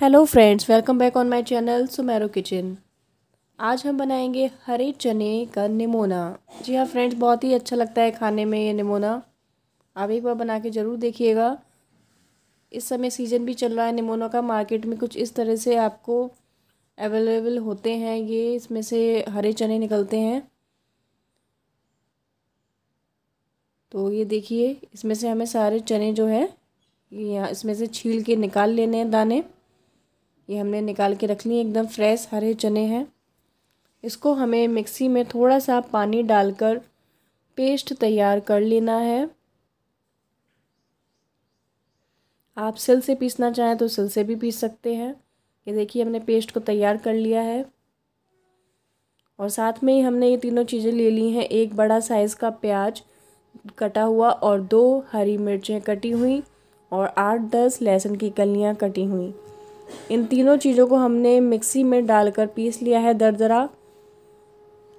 hello friends welcome back on my channel Sumero kitchen आज हम बनाएंगे हरे चने का निमोना जी हाँ फ्रेंड्स बहुत ही अच्छा लगता है खाने में ये निमोना आप एक बार बना के ज़रूर देखिएगा इस समय सीज़न भी चल रहा है निमोना का मार्केट में कुछ इस तरह से आपको अवेलेबल होते हैं ये इसमें से हरे चने निकलते हैं तो ये देखिए इसमें से हमें सारे चने जो है इसमें से छील के निकाल लेने हैं दाने ये हमने निकाल के रख ली एकदम फ्रेश हरे चने हैं इसको हमें मिक्सी में थोड़ा सा पानी डालकर पेस्ट तैयार कर लेना है आप सिल से पीसना चाहें तो सिल से भी पीस सकते हैं ये देखिए हमने पेस्ट को तैयार कर लिया है और साथ में ही हमने ये तीनों चीज़ें ले ली हैं एक बड़ा साइज़ का प्याज कटा हुआ और दो हरी मिर्चें कटी हुई और आठ दस लहसुन की कलियाँ कटी हुई इन तीनों चीज़ों को हमने मिक्सी में डालकर पीस लिया है दरदरा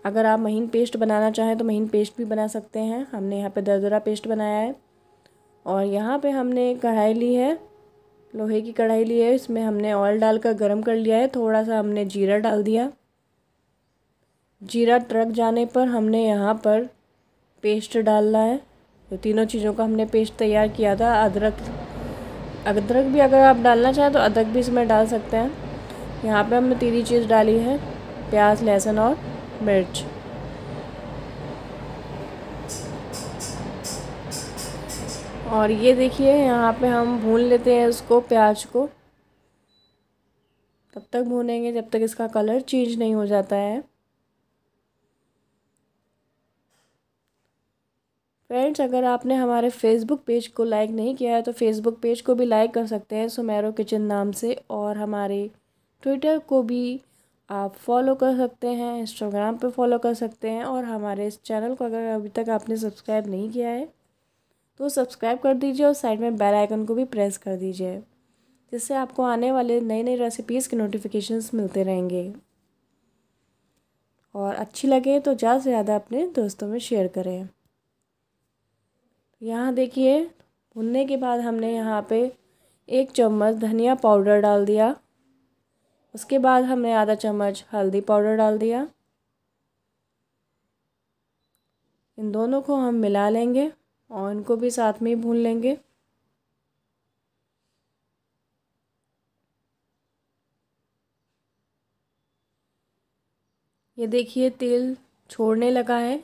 अगर आप महीन पेस्ट बनाना चाहें तो महीन पेस्ट भी बना सकते हैं हमने यहाँ पे दरदरा पेस्ट बनाया है और यहाँ पे हमने कढ़ाई ली है लोहे की कढ़ाई ली है इसमें हमने ऑयल डालकर गर्म कर लिया है थोड़ा सा हमने जीरा डाल दिया जीरा ट्रक जाने पर हमने यहाँ पर पेस्ट डालना है तो तीनों चीज़ों का हमने पेस्ट तैयार किया था अदरक अदरक भी अगर आप डालना चाहें तो अदरक भी इसमें डाल सकते हैं यहाँ पे हमने तीरी चीज़ डाली है प्याज लहसुन और मिर्च और ये देखिए यहाँ पे हम भून लेते हैं उसको प्याज को तब तक भूनेंगे जब तक इसका कलर चेंज नहीं हो जाता है फ्रेंड्स अगर आपने हमारे फेसबुक पेज को लाइक नहीं किया है तो फेसबुक पेज को भी लाइक कर सकते हैं सुमेरो किचन नाम से और हमारे ट्विटर को भी आप फॉलो कर सकते हैं इंस्टाग्राम पे फॉलो कर सकते हैं और हमारे इस चैनल को अगर अभी तक आपने सब्सक्राइब नहीं किया है तो सब्सक्राइब कर दीजिए और साइड में बेल आइकन को भी प्रेस कर दीजिए जिससे आपको आने वाले नई नई रेसिपीज़ के नोटिफिकेशंस मिलते रहेंगे और अच्छी लगे तो ज़्यादा से ज़्यादा अपने दोस्तों में शेयर करें यहाँ देखिए भुनने के बाद हमने यहाँ पे एक चम्मच धनिया पाउडर डाल दिया उसके बाद हमने आधा चम्मच हल्दी पाउडर डाल दिया इन दोनों को हम मिला लेंगे और इनको भी साथ में ही भून लेंगे ये देखिए तेल छोड़ने लगा है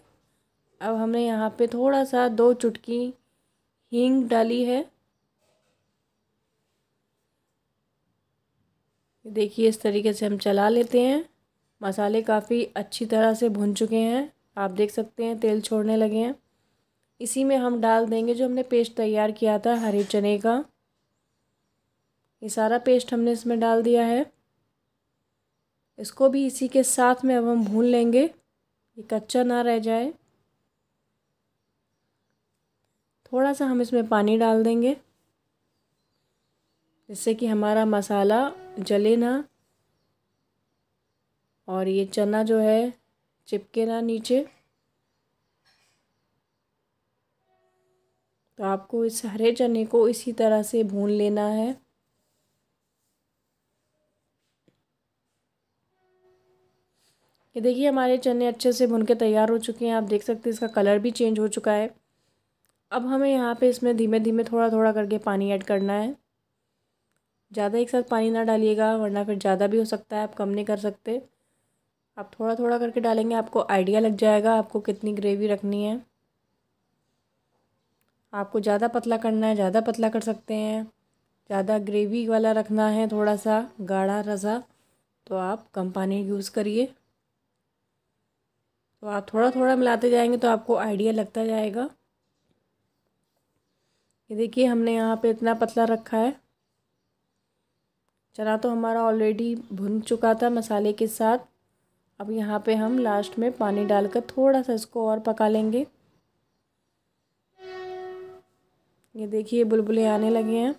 अब हमने यहाँ पे थोड़ा सा दो चुटकी हींग डाली है देखिए इस तरीके से हम चला लेते हैं मसाले काफ़ी अच्छी तरह से भुन चुके हैं आप देख सकते हैं तेल छोड़ने लगे हैं इसी में हम डाल देंगे जो हमने पेस्ट तैयार किया था हरे चने का ये सारा पेस्ट हमने इसमें डाल दिया है इसको भी इसी के साथ में अब हम भून लेंगे ये कच्चा ना रह जाए थोड़ा सा हम इसमें पानी डाल देंगे जिससे कि हमारा मसाला जले ना और ये चना जो है चिपके ना नीचे तो आपको इस हरे चने को इसी तरह से भून लेना है ये देखिए हमारे चने अच्छे से भुन के तैयार हो चुके हैं आप देख सकते हैं इसका कलर भी चेंज हो चुका है अब हमें यहाँ पे इसमें धीमे धीमे थोड़ा थोड़ा करके पानी ऐड करना है ज़्यादा एक साथ पानी ना डालिएगा वरना फिर ज़्यादा भी हो सकता है आप कम नहीं कर सकते आप थोड़ा थोड़ा करके डालेंगे आपको आइडिया लग जाएगा आपको कितनी ग्रेवी रखनी है आपको ज़्यादा पतला करना है ज़्यादा पतला कर सकते हैं ज़्यादा ग्रेवी वाला रखना है थोड़ा सा गाढ़ा रसा तो आप कम पानी यूज़ करिए तो आप थोड़ा थोड़ा मिलाते जाएंगे तो आपको आइडिया लगता जाएगा ये देखिए हमने यहाँ पे इतना पतला रखा है चना तो हमारा ऑलरेडी भुन चुका था मसाले के साथ अब यहाँ पे हम लास्ट में पानी डालकर थोड़ा सा इसको और पका लेंगे ये देखिए बुलबुले आने लगे हैं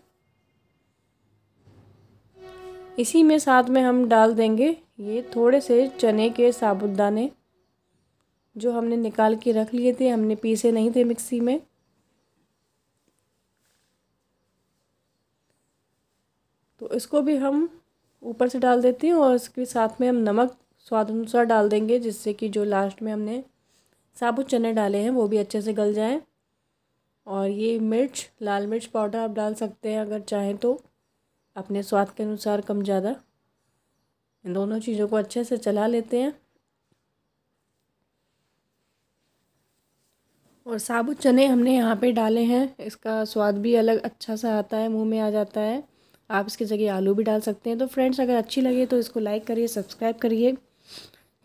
इसी में साथ में हम डाल देंगे ये थोड़े से चने के साबुत दाने जो हमने निकाल के रख लिए थे हमने पीसे नहीं थे मिक्सी में तो इसको भी हम ऊपर से डाल देते हैं और इसके साथ में हम नमक स्वाद अनुसार डाल देंगे जिससे कि जो लास्ट में हमने साबुत चने डाले हैं वो भी अच्छे से गल जाएँ और ये मिर्च लाल मिर्च पाउडर आप डाल सकते हैं अगर चाहें तो अपने स्वाद के अनुसार कम ज़्यादा इन दोनों चीज़ों को अच्छे से चला लेते हैं और साबुत चने हमने यहाँ पे डाले हैं इसका स्वाद भी अलग अच्छा सा आता है मुंह में आ जाता है आप इसकी जगह आलू भी डाल सकते हैं तो फ्रेंड्स अगर अच्छी लगे तो इसको लाइक करिए सब्सक्राइब करिए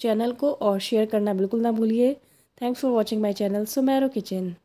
चैनल को और शेयर करना बिल्कुल ना भूलिए thanks for watching my channel Sumairo kitchen